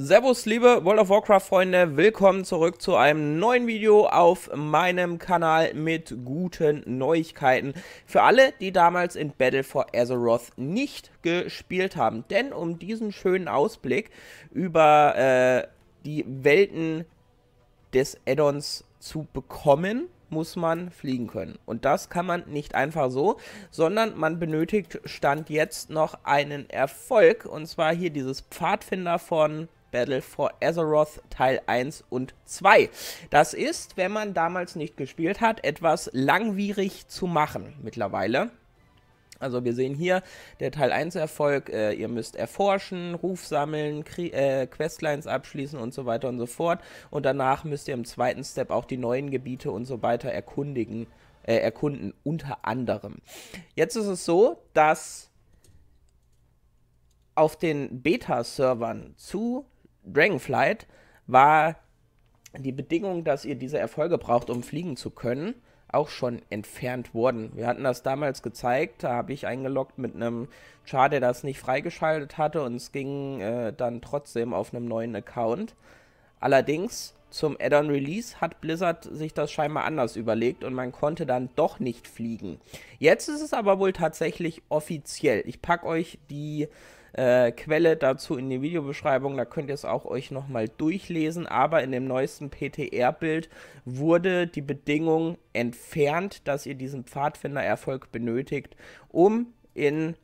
Servus liebe World of Warcraft Freunde, willkommen zurück zu einem neuen Video auf meinem Kanal mit guten Neuigkeiten für alle, die damals in Battle for Azeroth nicht gespielt haben. Denn um diesen schönen Ausblick über äh, die Welten des Addons zu bekommen, muss man fliegen können. Und das kann man nicht einfach so, sondern man benötigt Stand jetzt noch einen Erfolg. Und zwar hier dieses Pfadfinder von Battle for Azeroth Teil 1 und 2. Das ist, wenn man damals nicht gespielt hat, etwas langwierig zu machen mittlerweile. Also wir sehen hier der Teil 1 Erfolg, äh, ihr müsst erforschen, Ruf sammeln, Krie äh, Questlines abschließen und so weiter und so fort. Und danach müsst ihr im zweiten Step auch die neuen Gebiete und so weiter erkundigen, äh, erkunden, unter anderem. Jetzt ist es so, dass auf den Beta-Servern zu Dragonflight war die Bedingung, dass ihr diese Erfolge braucht, um fliegen zu können, auch schon entfernt worden. Wir hatten das damals gezeigt, da habe ich eingeloggt mit einem Char, der das nicht freigeschaltet hatte und es ging äh, dann trotzdem auf einem neuen Account. Allerdings zum Add-on Release hat Blizzard sich das scheinbar anders überlegt und man konnte dann doch nicht fliegen. Jetzt ist es aber wohl tatsächlich offiziell. Ich packe euch die äh, Quelle dazu in die Videobeschreibung, da könnt ihr es auch euch nochmal durchlesen. Aber in dem neuesten PTR-Bild wurde die Bedingung entfernt, dass ihr diesen Pfadfindererfolg benötigt, um in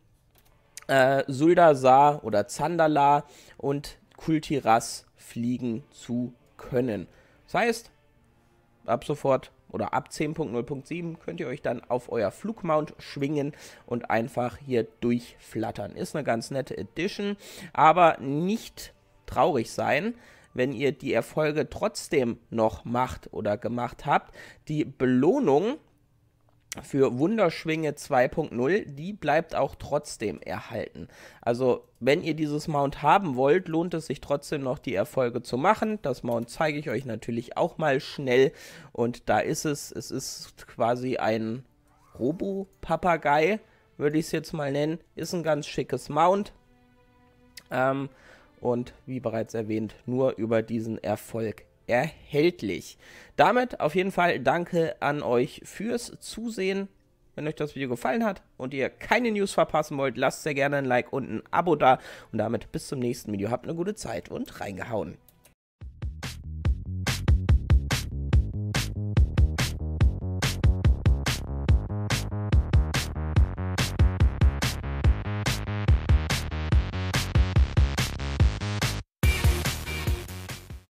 äh, Suldasar oder Zandala und Kultiras fliegen zu können können. Das heißt, ab sofort oder ab 10.0.7 könnt ihr euch dann auf euer Flugmount schwingen und einfach hier durchflattern. Ist eine ganz nette Edition, aber nicht traurig sein, wenn ihr die Erfolge trotzdem noch macht oder gemacht habt. Die Belohnung für Wunderschwinge 2.0, die bleibt auch trotzdem erhalten. Also wenn ihr dieses Mount haben wollt, lohnt es sich trotzdem noch die Erfolge zu machen. Das Mount zeige ich euch natürlich auch mal schnell. Und da ist es, es ist quasi ein Robo-Papagei, würde ich es jetzt mal nennen. Ist ein ganz schickes Mount. Ähm, und wie bereits erwähnt, nur über diesen Erfolg erhältlich. Damit auf jeden Fall danke an euch fürs Zusehen. Wenn euch das Video gefallen hat und ihr keine News verpassen wollt, lasst sehr gerne ein Like und ein Abo da. Und damit bis zum nächsten Video. Habt eine gute Zeit und reingehauen.